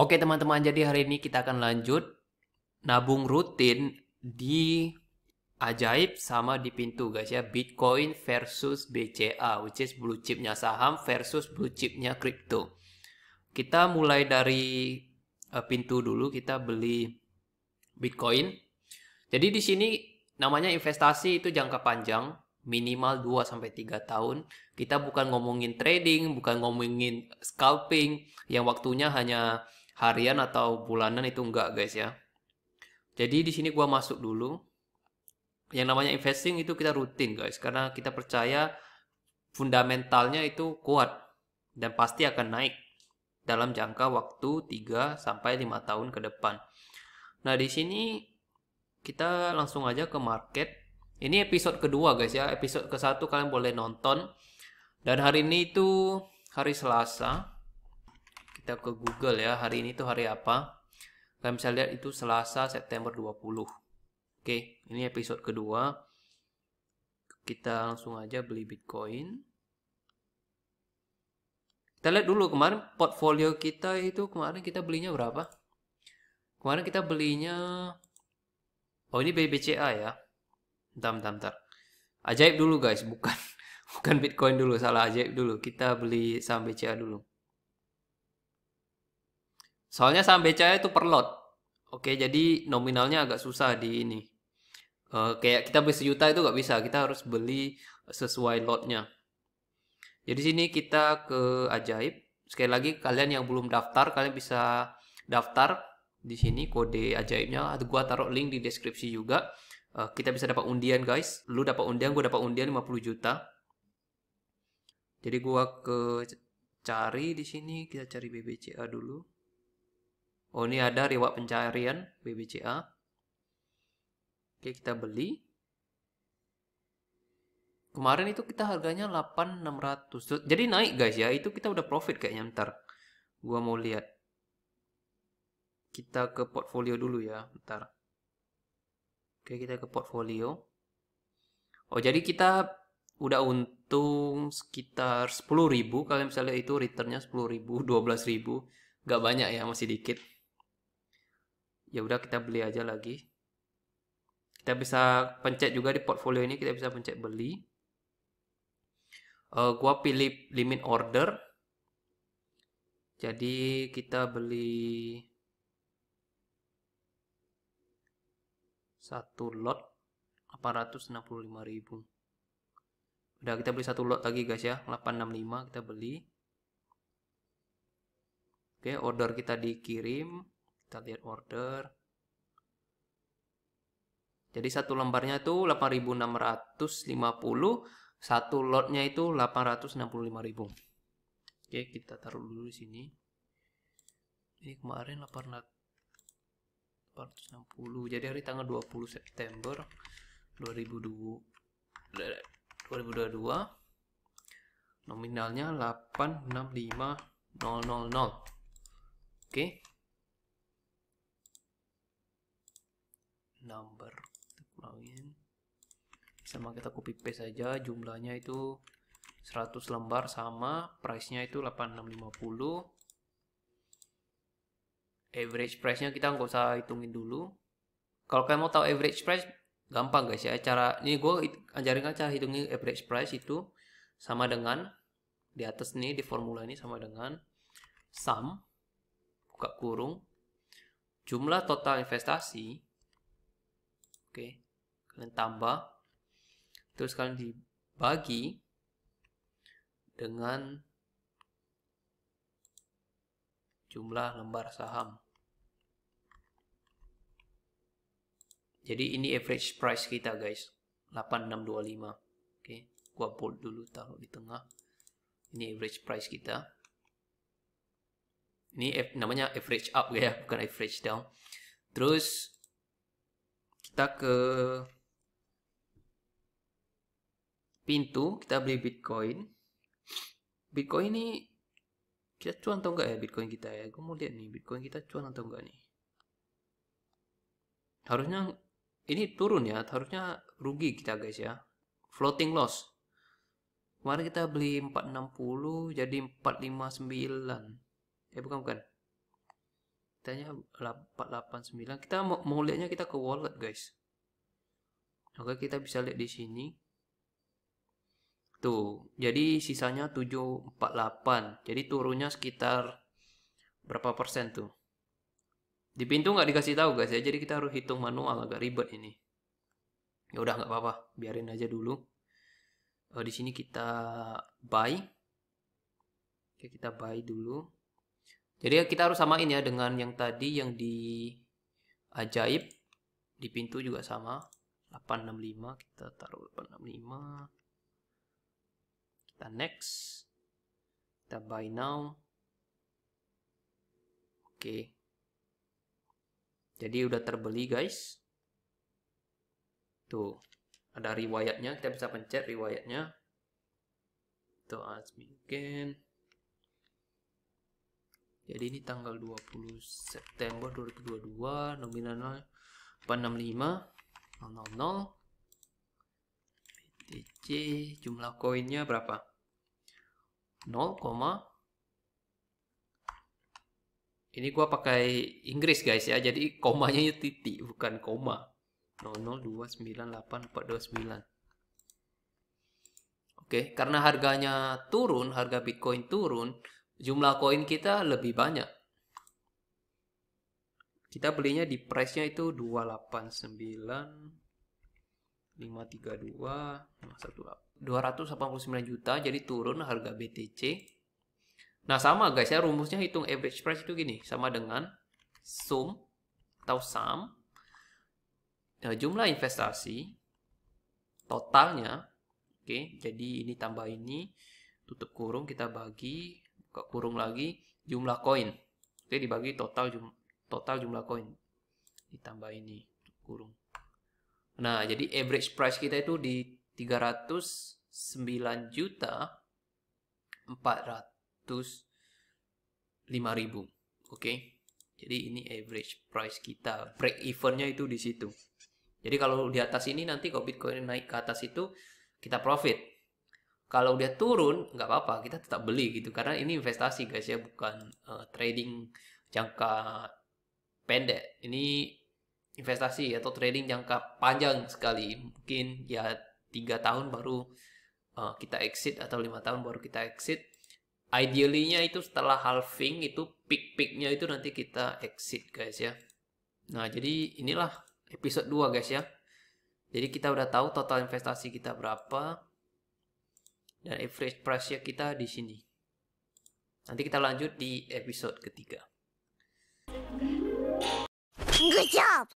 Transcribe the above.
Oke teman-teman, jadi hari ini kita akan lanjut nabung rutin di ajaib sama di pintu guys ya. Bitcoin versus BCA, which is blue chipnya saham versus blue chipnya crypto. Kita mulai dari uh, pintu dulu, kita beli Bitcoin. Jadi di sini namanya investasi itu jangka panjang, minimal 2 3 tahun. Kita bukan ngomongin trading, bukan ngomongin scalping yang waktunya hanya harian atau bulanan itu enggak guys ya. Jadi di sini gua masuk dulu. Yang namanya investing itu kita rutin guys karena kita percaya fundamentalnya itu kuat dan pasti akan naik dalam jangka waktu 3 sampai 5 tahun ke depan. Nah, di sini kita langsung aja ke market. Ini episode kedua guys ya. Episode ke satu kalian boleh nonton. Dan hari ini itu hari Selasa kita ke Google ya hari ini tuh hari apa kalian bisa lihat itu Selasa September 20 oke ini episode kedua kita langsung aja beli Bitcoin kita lihat dulu kemarin portfolio kita itu kemarin kita belinya berapa kemarin kita belinya oh ini BBCA ya bentar bentar, bentar. ajaib dulu guys bukan bukan Bitcoin dulu salah ajaib dulu kita beli saham BCA dulu Soalnya saham BCA itu per lot. Oke, jadi nominalnya agak susah di ini. Uh, kayak kita beli sejuta itu nggak bisa, kita harus beli sesuai lotnya. Jadi sini kita ke ajaib. Sekali lagi kalian yang belum daftar, kalian bisa daftar di sini kode ajaibnya. Atau Gua taruh link di deskripsi juga. Uh, kita bisa dapat undian guys. Lu dapat undian, gue dapat undian 50 juta. Jadi gua ke cari di sini, kita cari BBCA dulu. Oh ini ada riwayat pencarian BBCA. Oke kita beli. Kemarin itu kita harganya 8600. Jadi naik guys ya. Itu kita udah profit kayaknya ntar. Gua mau lihat. Kita ke portfolio dulu ya. Ntar. Oke kita ke portfolio. Oh jadi kita udah untung sekitar 10.000. Kalian bisa lihat itu returnnya 10.000, 12.000. Gak banyak ya masih dikit ya udah kita beli aja lagi kita bisa pencet juga di portfolio ini kita bisa pencet beli uh, gua pilih limit order jadi kita beli satu lot 865.000 udah kita beli satu lot lagi guys ya 865 kita beli oke order kita dikirim kita lihat order jadi satu lembarnya itu 8650 satu lotnya itu 865.000 oke kita taruh dulu di sini ini kemarin 860 jadi hari tanggal 20 September 2022 2022 nominalnya 865000 oke okay. number kita sama kita copy paste saja jumlahnya itu 100 lembar sama price-nya itu 8650 average price-nya kita nggak usah hitungin dulu kalau kalian mau tahu average price gampang guys ya cara ini gue ajarin aja cara hitungin average price itu sama dengan di atas nih di formula ini sama dengan sum buka kurung jumlah total investasi Oke, kalian tambah. Terus kalian dibagi dengan jumlah lembar saham. Jadi ini average price kita guys, 8625. Oke, gua bold dulu taruh di tengah. Ini average price kita. Ini namanya average up ya, bukan average down. Terus kita ke pintu kita beli bitcoin bitcoin ini kita cuan atau enggak ya bitcoin kita ya gue mau lihat nih bitcoin kita cuan atau enggak nih harusnya ini turun ya harusnya rugi kita guys ya floating loss kemarin kita beli 460 jadi 459 eh bukan bukan Kitanya 489. Kita mau, mau lihatnya kita ke wallet, guys. Oke, kita bisa lihat di sini. Tuh, jadi sisanya 748. Jadi turunnya sekitar berapa persen tuh? Di pintu nggak dikasih tahu guys ya, jadi kita harus hitung manual agak ribet ini. Ya udah nggak apa-apa, biarin aja dulu. Oh, di sini kita buy. Oke, kita buy dulu. Jadi kita harus samain ya dengan yang tadi yang di ajaib di pintu juga sama 865 kita taruh 865 kita next kita buy now oke jadi udah terbeli guys tuh ada riwayatnya kita bisa pencet riwayatnya tuh ask jadi ini tanggal 20 September 2022 nominalnya 465 000 BTC jumlah koinnya berapa 0, ini gua pakai Inggris guys ya jadi komanya itu titik bukan koma 00298429 Oke, karena harganya turun, harga Bitcoin turun, jumlah koin kita lebih banyak. Kita belinya di price-nya itu 289 532 289 juta jadi turun harga BTC. Nah, sama guys ya rumusnya hitung average price itu gini, sama dengan sum atau sum nah, jumlah investasi totalnya oke okay, jadi ini tambah ini tutup kurung kita bagi ke kurung lagi jumlah koin Oke, dibagi total jum, total jumlah koin ditambah ini kurung nah jadi average price kita itu di 309 juta lima ribu oke jadi ini average price kita break evennya itu di situ jadi kalau di atas ini nanti kalau Bitcoin naik ke atas itu kita profit kalau dia turun nggak apa-apa kita tetap beli gitu karena ini investasi guys ya bukan uh, trading jangka pendek ini investasi atau trading jangka panjang sekali mungkin ya tiga tahun baru uh, kita exit atau lima tahun baru kita exit idealnya itu setelah halving itu peak-peaknya itu nanti kita exit guys ya nah jadi inilah episode 2 guys ya jadi kita udah tahu total investasi kita berapa dan average price-nya kita di sini. Nanti kita lanjut di episode ketiga. Good job.